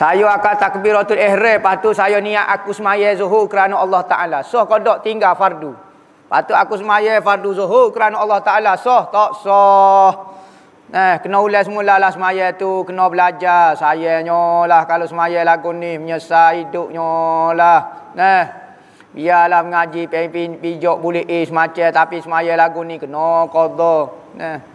Saya akan takbiratul ihram, lepas tu saya niat aku sembahyang Zuhur kerana Allah Taala. Sah ke tak tinggal fardu? patu tu aku sembahyang fardu Zuhur kerana Allah Taala. Sah tak sah? Nah, eh, kena ulas semula lah semaya tu, kena belajar. Sayangnya lah kalau semaya lagu ni menyesal hidupnya lah. Nah. Eh, biarlah mengaji pimpin pijak boleh eh semacam tapi semaya lagu ni kena qada. Nah. Eh.